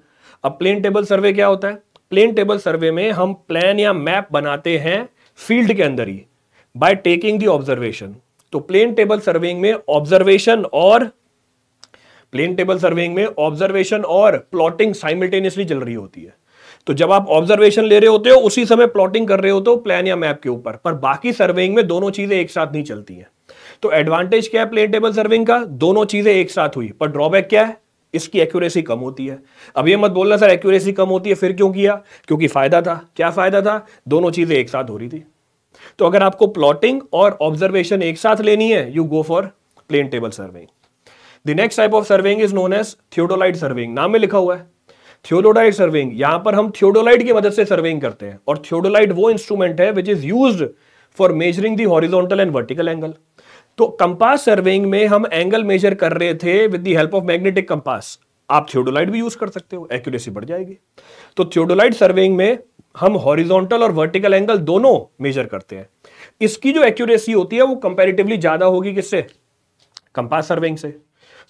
अब प्लेन टेबल सर्वे क्या होता है प्लेन टेबल सर्वे में हम प्लान या मैप बनाते हैं फील्ड के अंदर ही बाय टेकिंग दी ऑब्जर्वेशन तो प्लेन टेबल सर्वेइंग में ऑब्जर्वेशन और प्लेन टेबल सर्वेइंग में ऑब्जर्वेशन और प्लॉटिंग साइमल्टेनियसली चल रही होती है तो जब आप ऑब्जर्वेशन ले रहे होते हो उसी समय प्लॉटिंग कर रहे होते हो प्लान या मैप के ऊपर पर बाकी सर्वेइंग में दोनों चीजें एक साथ नहीं चलती हैं तो एडवांटेज क्या है प्लेन टेबल सर्विंग का दोनों चीजें एक साथ हुई पर ड्रॉबैक क्या है इसकी एक्यूरेसी कम होती है अब ये मत बोलना सर एक्यूरेसी कम होती है फिर क्यों किया क्योंकि फायदा था क्या फायदा था दोनों चीजें एक साथ हो रही थी तो अगर आपको प्लॉटिंग और ऑब्जर्वेशन एक साथ लेनी है you go for plane table surveying the next type of surveying is known as theodolite surveying नाम में लिखा हुआ है थियोडोलाइट सर्वेइंग यहां पर हम थियोडोलाइट की मदद से सर्वेइंग करते हैं और थियोडोलाइट वो इंस्ट्रूमेंट है which is use for measuring the horizontal and vertical angle तो कंपास सर्वेइंग में हम एंगल मेजर कर रहे थे with the help of magnetic compass आप थियोडोलाइट भी यूज कर सकते हो एक्यूरेसी बढ़ जाएगी तो थियोडोलाइट सर्वेइंग में हम हॉरिजोंटल और वर्टिकल एंगल दोनों मेजर करते हैं इसकी जो एक्यूरेसी होती है वो कंपेरेटिवली ज्यादा होगी किससे कंपास सर्वेइंग से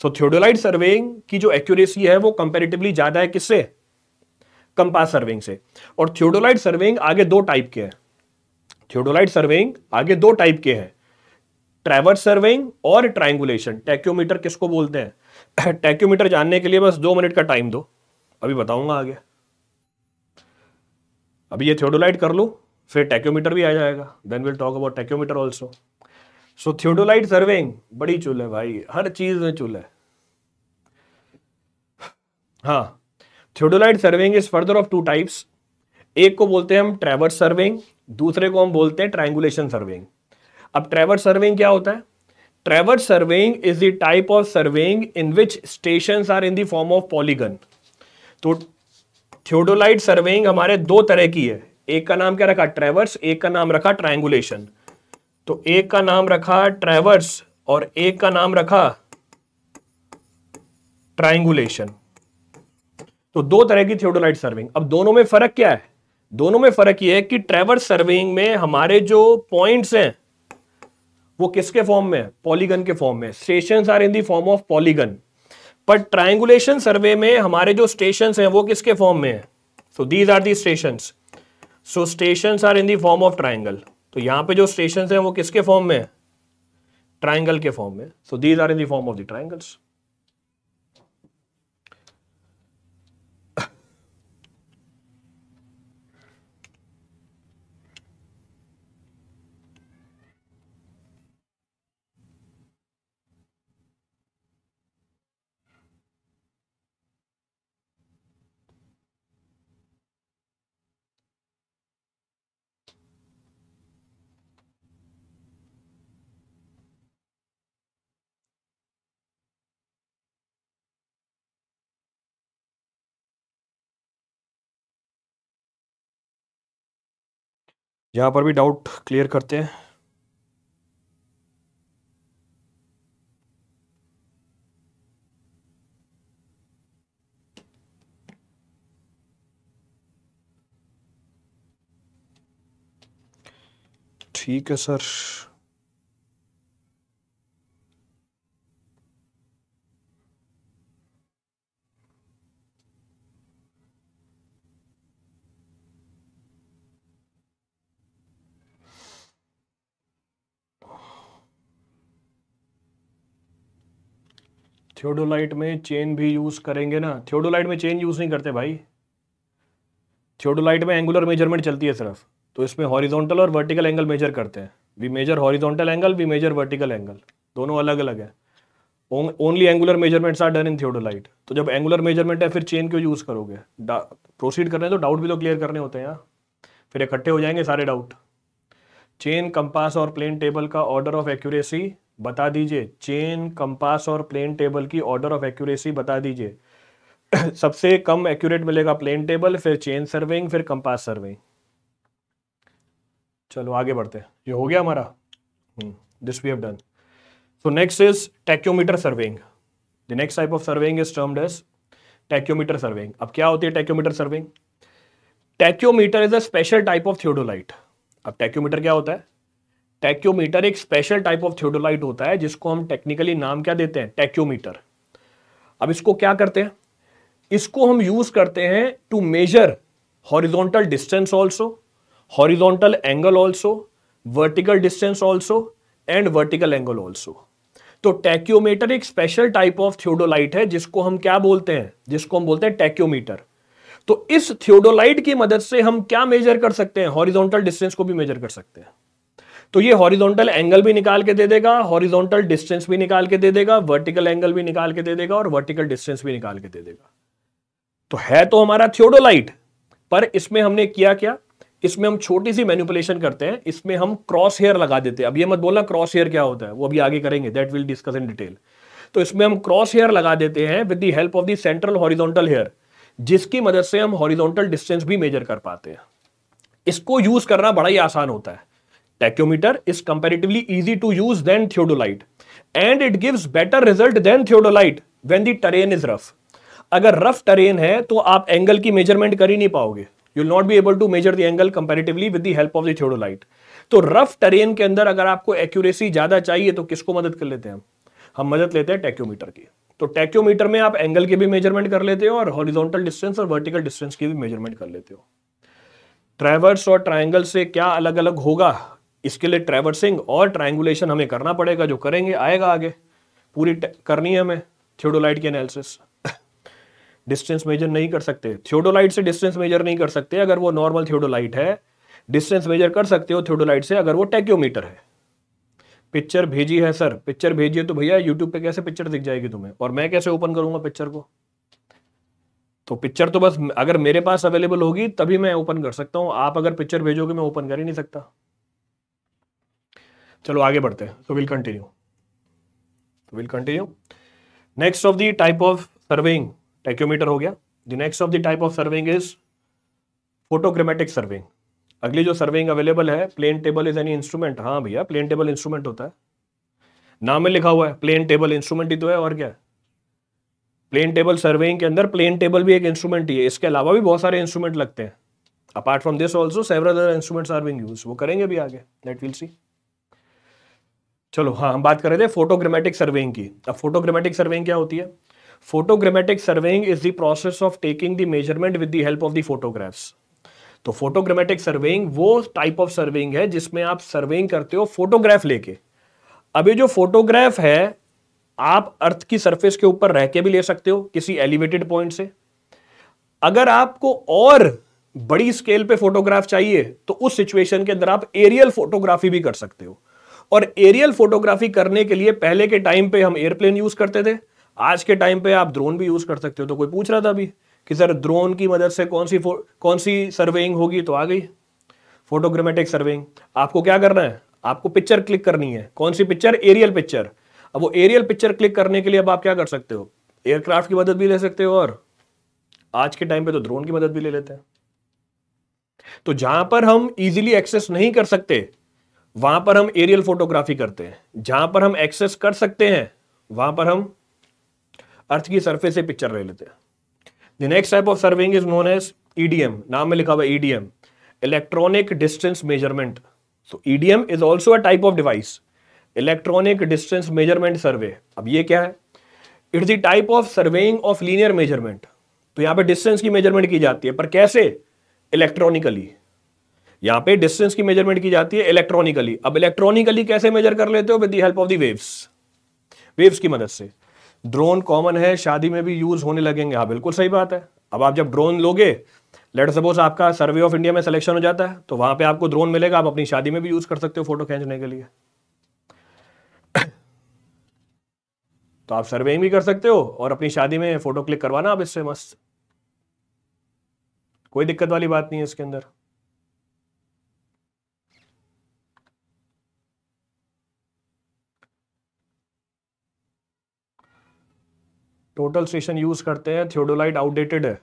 सो थियोडोलाइट सर्वेइंग की जो एक्यूरेसी है वो कंपेरेटिवली ज्यादा है किससे कंपास सर्वेइंग से और थियोडोलाइट सर्वेइंग आगे दो टाइप के हैं थियोडोलाइट सर्वेइंग आगे दो टाइप के हैं ट्रैवर्स सर्वेइंग और ट्राइंगुलेशन टैक्योमीटर किसको बोलते हैं टैक्योमीटर <clears throat> जानने के लिए बस दो मिनट का टाइम दो अभी बताऊंगा आगे अभी ये थियोडोलाइट कर लो फिर टैक्योमीटर भी आ जाएगा then will talk about tacheometer also so theodolite surveying बड़ी चूल है भाई हर चीज में चूल है हाँ theodolite surveying is further of two types एक को बोलते हैं हम ट्रेवर्स सर्विंग दूसरे को हम बोलते हैं ट्रायंगुलेशन सर्विंग अब ट्रेवर्स सर्विंग क्या होता है traverse surveying is the type of surveying in which station are in the form of polygon तो थियोडोलाइट सर्विंग हमारे दो तरह की है एक का नाम क्या रखा ट्रेवर्स एक का नाम रखा ट्रायंगुलेशन तो एक का नाम रखा ट्रेवर्स और एक का नाम रखा ट्राइंगुलेशन तो दो तरह की थियोडोलाइट सर्विंग अब दोनों में फर्क क्या है दोनों में फर्क यह है कि ट्रेवर्स सर्विंग में हमारे जो पॉइंट्स हैं वो किसके फॉर्म में है पॉलीगन के फॉर्म में station are in the form of polygon पर ट्राइंगुलेशन सर्वे में हमारे जो स्टेशन हैं वो किसके फॉर्म में है so these are the station so station are in the form of triangle तो यहाँ पे जो स्टेशन हैं वो किसके फॉर्म में है ट्राइंगल के फॉर्म में so these are in the form of the triangles यहाँ पर भी डाउट क्लियर करते हैं ठीक है सर थियोडोलाइट में चेन भी यूज़ करेंगे ना थियोडोलाइट में चेन यूज़ नहीं करते भाई थियोडोलाइट में एंगुलर मेजरमेंट चलती है सिर्फ तो इसमें हॉरिजॉन्टल और वर्टिकल एंगल मेजर करते हैं we measure horizontal angle we measure vertical angle दोनों अलग अलग है only angular measurements are done in theodolite तो जब एंगुलर मेजरमेंट है फिर चेन क्यों यूज़ करोगे प्रोसीड करने तो डाउट भी तो क्लियर करने होते हैं यहाँ फिर इकट्ठे हो जाएंगे सारे डाउट चेन कंपास और प्लेन टेबल का ऑर्डर ऑफ एक्यूरेसी बता दीजिए चेन कंपास और प्लेन टेबल की ऑर्डर ऑफ एक्यूरेसी बता दीजिए <coughs> सबसे कम एक्यूरेट मिलेगा प्लेन टेबल फिर चेन सर्विंग फिर कंपास सर्विंग चलो आगे बढ़ते हैं ये हो गया हमारा this we have done so next is tacheometer surveying the next type of surveying is termed as tacheometer surveying अब क्या होती है tacheometer surveying tacheometer is a special type of theodolite अब टैक्योमीटर क्या होता है टैक्योमीटर एक स्पेशल टाइप ऑफ थियोडोलाइट होता है जिसको हम टेक्निकली नाम क्या देते हैं टैक्योमीटर अब इसको क्या करते हैं इसको हम यूज करते हैं to measure horizontal distance also horizontal angle also vertical distance also and vertical angle also तो टैक्योमीटर एक स्पेशल टाइप ऑफ थियोडोलाइट है जिसको हम क्या बोलते हैं जिसको हम बोलते हैं टैक्योमीटर तो इस थियोडोलाइट की मदद से हम क्या मेजर कर सकते हैं हॉरिजोंटल डिस्टेंस को भी मेजर कर सकते हैं तो ये हॉरिजॉन्टल एंगल भी निकाल के दे देगा हॉरिजॉन्टल डिस्टेंस भी निकाल के दे देगा वर्टिकल एंगल भी निकाल के दे देगा और वर्टिकल डिस्टेंस भी निकाल के दे देगा तो है तो हमारा थियोडोलाइट पर इसमें हमने किया क्या इसमें हम छोटी सी मैनिपुलेशन करते हैं इसमें हम क्रॉस हेयर लगा देते हैं अब ये मत बोलना क्रॉस हेयर क्या होता है वो अभी आगे करेंगे that will discuss in detail तो इसमें हम क्रॉस हेयर लगा देते हैं with the help of the central horizontal hair जिसकी मदद से हम हॉरिजॉन्टल डिस्टेंस भी मेजर कर पाते हैं इसको यूज करना बड़ा ही आसान होता है tachometer is comparatively easy to use than theodolite and it gives better result than theodolite when the terrain is rough अगर रफ टेरेन है तो आप एंगल की मेजरमेंट कर ही नहीं पाओगे you will not be able to measure the angle comparatively with the help of the theodolite तो रफ टेरेन के अंदर अगर आपको एक्यूरेसी ज्यादा चाहिए तो किसको मदद कर लेते हैं हम मदद लेते हैं टैक्योमीटर की तो टैक्योमीटर में आप एंगल के भी मेजरमेंट कर लेते हो और हॉरिजॉन्टल डिस्टेंस और वर्टिकल डिस्टेंस की भी मेजरमेंट कर लेते हो ट्रैवर्स और ट्रायंगल से क्या अलग अलग होगा इसके लिए ट्रेवर्सिंग और ट्राइंगुलेशन हमें करना पड़ेगा जो करेंगे आएगा आगे पूरी करनी है हमें थियोडोलाइट की एनालिसिस डिस्टेंस मेजर नहीं कर सकते थियोडोलाइट से डिस्टेंस मेजर नहीं कर सकते अगर वो नॉर्मल थियोडोलाइट है डिस्टेंस मेजर कर सकते हो थियोडोलाइट से अगर वो टेक्योमीटर है पिक्चर भेजी है सर पिक्चर भेजिए तो भैया यूट्यूब पे कैसे पिक्चर दिख जाएगी तुम्हें और मैं कैसे ओपन करूंगा पिक्चर को तो पिक्चर तो बस अगर मेरे पास अवेलेबल होगी तभी मैं ओपन कर सकता हूँ आप अगर पिक्चर भेजोगे मैं ओपन कर ही नहीं सकता चलो आगे बढ़ते हैं so will continue will continue next of the type of surveying tacheometer हो गया the next of the type of surveying is photogrammetric surveying अगली जो सर्वेइंग अवेलेबल है plane table is any instrument हाँ भैया प्लेन टेबल इंस्ट्रूमेंट होता है नाम में लिखा हुआ है प्लेन टेबल इंस्ट्रूमेंट ही तो है और क्या प्लेन टेबल सर्वेइंग के अंदर प्लेन टेबल भी एक इंस्ट्रूमेंट ही है इसके अलावा भी बहुत सारे इंस्ट्रूमेंट लगते हैं apart from this also several other instruments are being use वो करेंगे भी आगे लेट विल सी चलो हाँ हम बात कर रहे थे फोटोग्रामेटिक सर्वेइंग की अब फोटोग्रामेटिक सर्वेइंग क्या होती है photogrammetric surveying is the process of taking the measurement with the help of the photographs तो फोटोग्रामेटिक सर्वेइंग वो टाइप ऑफ सर्वेइंग है जिसमें आप सर्वेइंग करते हो फोटोग्राफ लेके अभी जो फोटोग्राफ है आप अर्थ की सरफेस के ऊपर रह के भी ले सकते हो किसी एलिवेटेड पॉइंट से अगर आपको और बड़ी स्केल पे फोटोग्राफ चाहिए तो उस सिचुएशन के अंदर आप एरियल फोटोग्राफी भी कर सकते हो और एरियल फोटोग्राफी करने के लिए पहले के टाइम पे हम एयरप्लेन यूज करते थे आज के टाइम पे आप ड्रोन भी यूज कर सकते हो तो कोई पूछ रहा था अभी कि सर ड्रोन की मदद से कौन सी कौन सी सर्वेइंग होगी तो आ गई फोटोग्रामेटिक सर्वेइंग आपको क्या करना है आपको पिक्चर क्लिक करनी है कौन सी पिक्चर एरियल पिक्चर अब वो एरियल पिक्चर क्लिक करने के लिए अब आप क्या कर सकते हो एयरक्राफ्ट की मदद भी ले सकते हो और आज के टाइम पे तो ड्रोन की मदद भी ले लेते हैं तो जहां पर हम इजीली एक्सेस नहीं कर सकते वहां पर हम एरियल फोटोग्राफी करते हैं जहां पर हम एक्सेस कर सकते हैं वहां पर हम अर्थ की सरफेस से पिक्चर ले लेते हैं the next type of surveying is known as EDM नाम में लिखा हुआ EDM electronic distance measurement so EDM is also a type of device electronic distance measurement survey अब ये क्या है it is the type of surveying of linear measurement तो यहां पे डिस्टेंस की मेजरमेंट की जाती है पर कैसे इलेक्ट्रॉनिकली यहां पे डिस्टेंस की मेजरमेंट की जाती है इलेक्ट्रॉनिकली अब इलेक्ट्रॉनिकली कैसे मेजर कर लेते हो with the help of the waves waves की मदद से ड्रोन कॉमन है शादी में भी यूज होने लगेंगे हाँ बिल्कुल सही बात है अब आप जब ड्रोन लोगे लेट सपोज आपका सर्वे ऑफ इंडिया में सिलेक्शन हो जाता है तो वहां पे आपको ड्रोन मिलेगा आप अपनी शादी में भी यूज कर सकते हो फोटो खींचने के लिए <coughs> तो आप सर्वे भी कर सकते हो और अपनी शादी में फोटो क्लिक करवाना आप इससे मस्त कोई दिक्कत वाली बात नहीं है इसके अंदर टोटल स्टेशन यूज करते हैं थियोडोलाइट आउटडेटेड है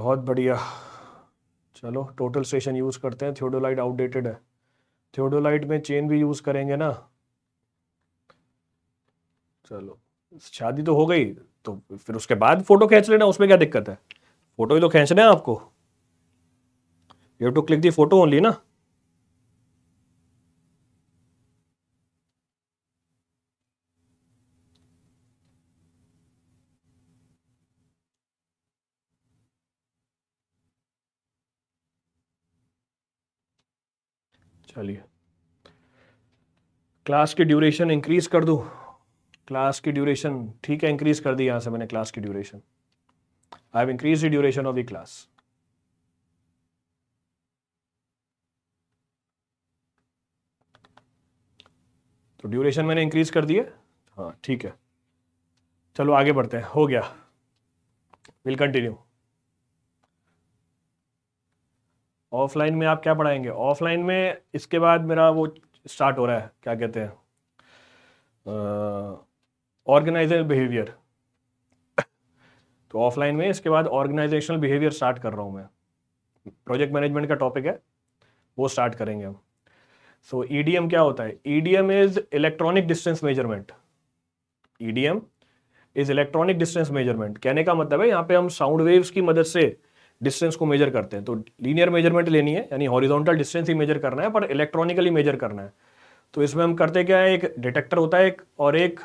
बहुत बढ़िया चलो टोटल स्टेशन यूज करते हैं थियोडोलाइट आउटडेटेड है थियोडोलाइट में चेन भी यूज करेंगे ना चलो शादी तो हो गई तो फिर उसके बाद फोटो खींच लेना उसमें क्या दिक्कत है फोटो ही तो खींचना है आपको you to click the photo only ना क्लास की ड्यूरेशन इंक्रीज कर दू क्लास की ड्यूरेशन ठीक है इंक्रीज कर दी यहां से मैंने क्लास की duration I have increase the duration of the class तो ड्यूरेशन मैंने इंक्रीज कर दिया हाँ ठीक है चलो आगे बढ़ते हैं हो गया विल कंटिन्यू ऑफलाइन में आप क्या पढ़ाएंगे ऑफलाइन में इसके बाद मेरा वो स्टार्ट हो रहा है क्या कहते हैं ऑर्गेनाइजेशन बिहेवियर तो ऑफलाइन में इसके बाद ऑर्गेनाइजेशनल बिहेवियर स्टार्ट कर रहा हूँ मैं प्रोजेक्ट मैनेजमेंट का टॉपिक है वो स्टार्ट करेंगे हम सो ईडीएम e क्या होता है EDM is electronic distance measurement EDM is electronic distance measurement कहने का मतलब है यहाँ पे हम साउंड वेव्स की मदद से डिस्टेंस को मेजर करते हैं तो लीनियर मेजरमेंट लेनी है यानी हॉरिजॉन्टल डिस्टेंस ही मेजर करना है पर इलेक्ट्रॉनिकली मेजर करना है तो इसमें हम करते क्या है एक डिटेक्टर होता है एक और एक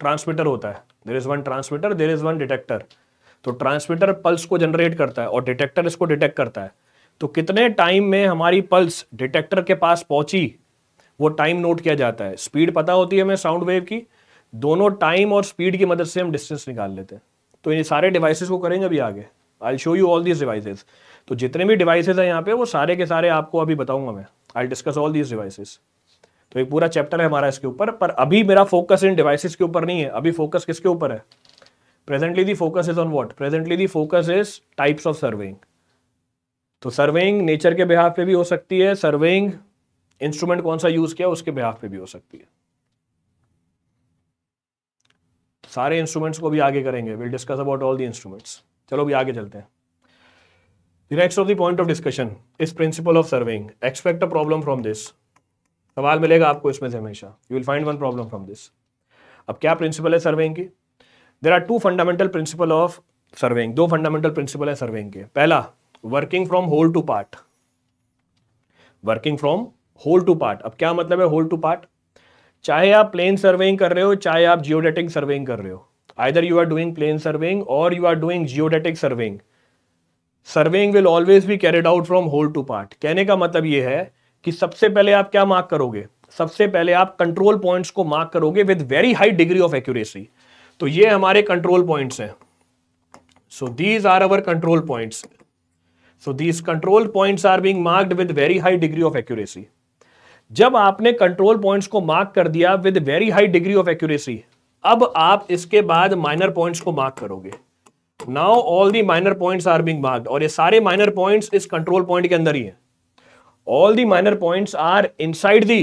ट्रांसमीटर होता है there is one transmitter there is one detector तो ट्रांसमीटर पल्स को जनरेट करता है और डिटेक्टर इसको डिटेक्ट करता है तो कितने टाइम में हमारी पल्स डिटेक्टर के पास पहुंची वो टाइम नोट किया जाता है स्पीड पता होती है हमें साउंड वेव की दोनों टाइम और स्पीड की मदद से हम डिस्टेंस निकाल लेते हैं तो इन सारे डिवाइसेस को करेंगे अभी आगे I show you all these devices तो जितने भी डिवाइसेज हैं यहाँ पे वो सारे के सारे आपको अभी बताऊंगा मैं I discuss all these devices तो एक पूरा चैप्टर है हमारा इसके ऊपर पर अभी मेरा फोकस इन डिवाइसेज के ऊपर नहीं है अभी फोकस किसके ऊपर है presently the focus is on what presently the focus is types of surveying तो सर्वेइंग नेचर के बिहाफ पे भी हो सकती है सर्वेइंग इंस्ट्रूमेंट कौन सा यूज किया उसके बिहाफ पे भी हो सकती है सारे इंस्ट्रूमेंट्स को भी आगे करेंगे will discuss about all the instruments चलो भी आगे चलते हैं next of the point of discussion इस principle of surveying expect a problem from this सवाल मिलेगा आपको इसमें से हमेशा you will find one problem from this अब क्या प्रिंसिपल है सर्विंग की there are two fundamental principle of surveying दो फंडामेंटल प्रिंसिपल है सर्विंग के पहला working from whole to part working from whole to part अब क्या मतलब है होल टू पार्ट चाहे आप प्लेन सर्वेइंग कर रहे हो चाहे आप जियोडेटिंग सर्वेइंग कर रहे हो either you are doing plane surveying or you are doing geodetic surveying surveying will always be carried out from whole to part कहने का मतलब ये है कि सबसे पहले आप क्या मार्क करोगे सबसे पहले आप कंट्रोल पॉइंट्स को मार्क करोगे with very high degree of accuracy तो ये हमारे कंट्रोल पॉइंट्स हैं so these are our control points so these control points are being marked with very high degree of accuracy जब आपने कंट्रोल पॉइंट्स को मार्क कर दिया with very high degree of accuracy अब आप इसके बाद माइनर पॉइंट्स को मार्क करोगे now all the minor points are being marked और ये सारे माइनर पॉइंट्स इस कंट्रोल पॉइंट के अंदर ही हैं all the minor points are inside the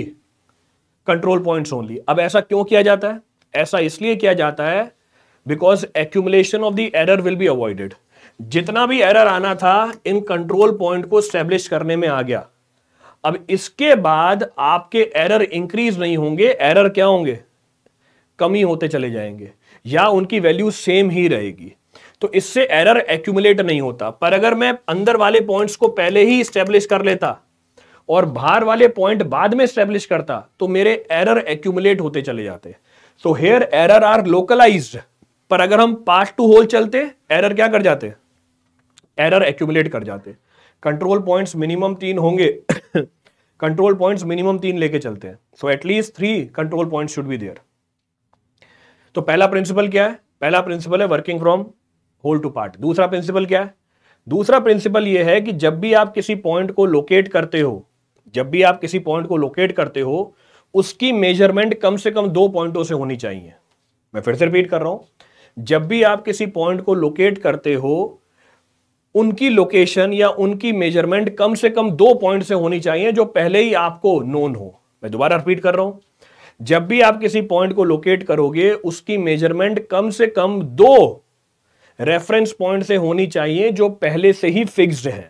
control points only अब ऐसा क्यों किया जाता है ऐसा इसलिए किया जाता है because accumulation of the error will be avoided जितना भी एरर आना था इन कंट्रोल पॉइंट को स्टेब्लिश करने में आ गया अब इसके बाद आपके एरर इंक्रीज नहीं होंगे एरर क्या होंगे कम ही होते चले जाएंगे या उनकी वैल्यू सेम ही रहेगी तो इससे एरर एक्यूमुलेट नहीं होता पर अगर मैं अंदर वाले पॉइंट्स को पहले ही स्टेब्लिश कर लेता और बाहर वाले पॉइंट बाद में स्टेब्लिश करता तो मेरे एरर एक्यूमुलेट होते चले जाते so here error are localized पर अगर हम पास टू होल चलते एरर क्या कर जाते एरर एक्यूमुलेट कर जाते कंट्रोल पॉइंट्स मिनिमम तीन होंगे कंट्रोल पॉइंट्स मिनिमम तीन लेके चलते हैं so at least three control point should be there तो पहला प्रिंसिपल क्या है पहला प्रिंसिपल है working from whole to part दूसरा प्रिंसिपल क्या है दूसरा प्रिंसिपल ये है कि जब भी आप किसी पॉइंट को लोकेट करते हो जब भी आप किसी पॉइंट को लोकेट करते हो उसकी मेजरमेंट कम से कम दो पॉइंटों से होनी चाहिए मैं फिर से रिपीट कर रहा हूं जब भी आप किसी पॉइंट को लोकेट करते हो उनकी लोकेशन या उनकी मेजरमेंट कम से कम दो पॉइंट से होनी चाहिए जो पहले ही आपको नोन हो मैं दोबारा रिपीट कर रहा हूं जब भी आप किसी पॉइंट को लोकेट करोगे उसकी मेजरमेंट कम से कम दो रेफरेंस पॉइंट से होनी चाहिए जो पहले से ही फिक्स्ड है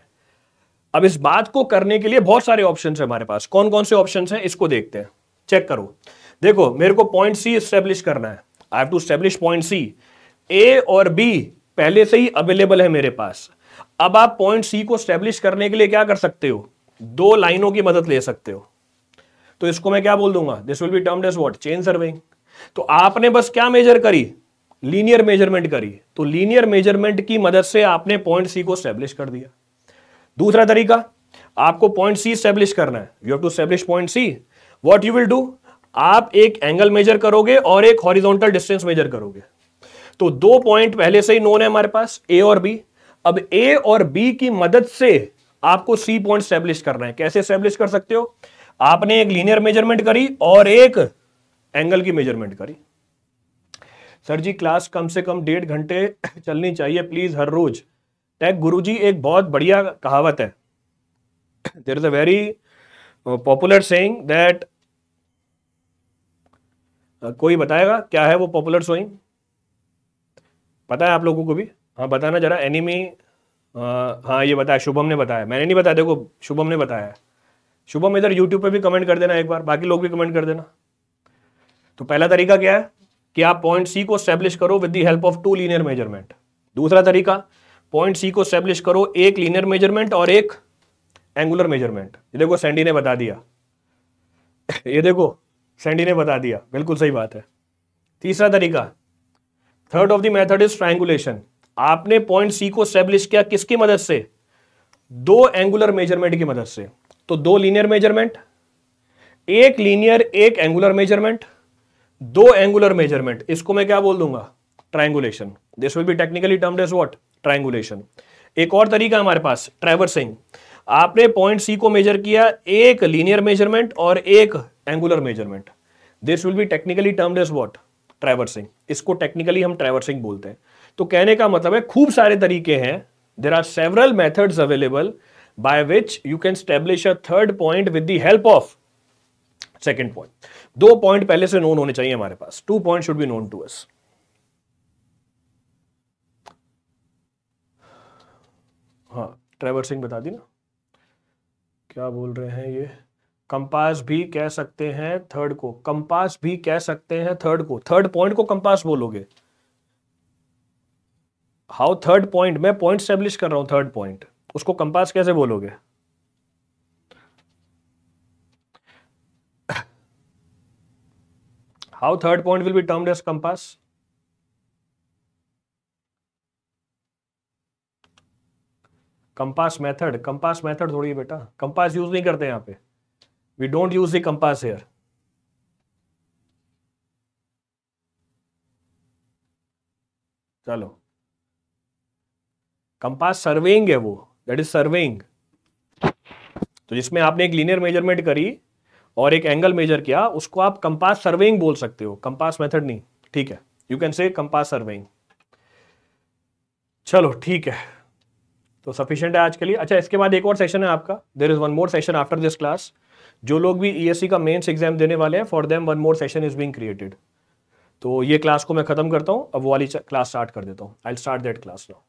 अब इस बात को करने के लिए बहुत सारे ऑप्शन है हमारे पास कौन कौन से ऑप्शन है इसको देखते हैं चेक करो देखो मेरे को पॉइंट सी स्टेब्लिश करना है I have to establish point C A और बी पहले से ही अवेलेबल है मेरे पास अब आप पॉइंट सी को स्टेब्लिश करने के लिए क्या कर सकते हो दो लाइनों की मदद ले सकते हो तो इसको मैं क्या बोल दूंगा this will be termed as what chain surveying तो आपने बस क्या मेजर करी लीनियर मेजरमेंट करी तो लीनियर मेजरमेंट की मदद से आपने पॉइंट सी को स्टैब्लिश कर दिया दूसरा तरीका आपको पॉइंट सी स्टैब्लिश करना है you have to establish point C what you will do आप एक एंगल मेजर करोगे और एक हॉरिजॉन्टल डिस्टेंस मेजर करोगे तो दो पॉइंट पहले से ही नोन है हमारे पास ए और बी अब ए और बी की मदद से आपको सी पॉइंट स्टैब्लिश करना है कैसे स्टैब्लिश कर सकते हो आपने एक लीनियर मेजरमेंट करी और एक एंगल की मेजरमेंट करी सर जी क्लास कम से कम डेढ़ घंटे <coughs> चलनी चाहिए प्लीज हर रोज टैग गुरुजी एक बहुत बढ़िया कहावत है there is a very popular saying that कोई बताएगा क्या है वो पॉपुलर सोइंग पता है आप लोगों को भी हाँ बताना जरा एनिमी uh, हाँ ये बताया शुभम ने बताया मैंने नहीं बताया देखो शुभम ने बताया शुभम इधर यूट्यूब पे भी कमेंट कर देना एक बार बाकी लोग भी कमेंट कर देना तो पहला तरीका क्या है कि आप पॉइंट सी को स्टैब्लिश करो with the help of two linear measurement दूसरा तरीका पॉइंट सी को स्टैब्लिश करो एक लीनियर मेजरमेंट और एक एंगुलर मेजरमेंट ये देखो सैंडी ने बता दिया <laughs> ये देखो सैंडी ने बता दिया बिल्कुल सही बात है तीसरा तरीका third of the method is triangulation आपने पॉइंट सी को स्टैब्लिश किया किसकी मदद से दो एंगुलर मेजरमेंट की मदद से तो दो लीनियर मेजरमेंट एक लीनियर एक एंगुलर मेजरमेंट दो एंगुलर मेजरमेंट इसको मैं क्या बोल दूंगा triangulation this will be technically termed as what triangulation एक और तरीका हमारे पास ट्रेवर्सिंग आपने पॉइंट सी को मेजर किया एक लीनियर मेजरमेंट और एक angular measurement this will be technically termed as what traversing इसको टेक्निकली हम ट्रेवर्सिंग बोलते हैं तो कहने का मतलब है खूब सारे तरीके हैं there are several methods available by which you can establish a third point with the help of second point दो पॉइंट पहले से नोन होने चाहिए हमारे पास two point should be known to us हाँ ट्रेवर्सिंग बता दी ना क्या बोल रहे हैं ये कंपास भी कह सकते हैं थर्ड को कंपास भी कह सकते हैं थर्ड को थर्ड पॉइंट को कंपास बोलोगे हाउ थर्ड पॉइंट मैं पॉइंट स्टेब्लिश कर रहा हूं थर्ड पॉइंट उसको कंपास कैसे बोलोगे how third point will be termed as compass compass method compass method थोड़ी बेटा कंपास यूज नहीं करते यहां पे we don't use the compass here चलो कंपास सर्वेइंग है वो दैट इज सर्वेइंग तो जिसमें आपने एक लीनियर मेजरमेंट करी और एक एंगल मेजर किया उसको आप कंपास सर्वेइंग बोल सकते हो कंपास मेथड नहीं ठीक है you can say compass surveying चलो ठीक है तो सफिशियंट है आज के लिए अच्छा इसके बाद एक और सेशन है आपका there is one more session after this class जो लोग भी ई e का मेन्स एग्जाम देने वाले हैं for them one more session is being created तो ये क्लास को मैं खत्म करता हूँ अब वाली क्लास स्टार्ट कर देता हूँ I start that class now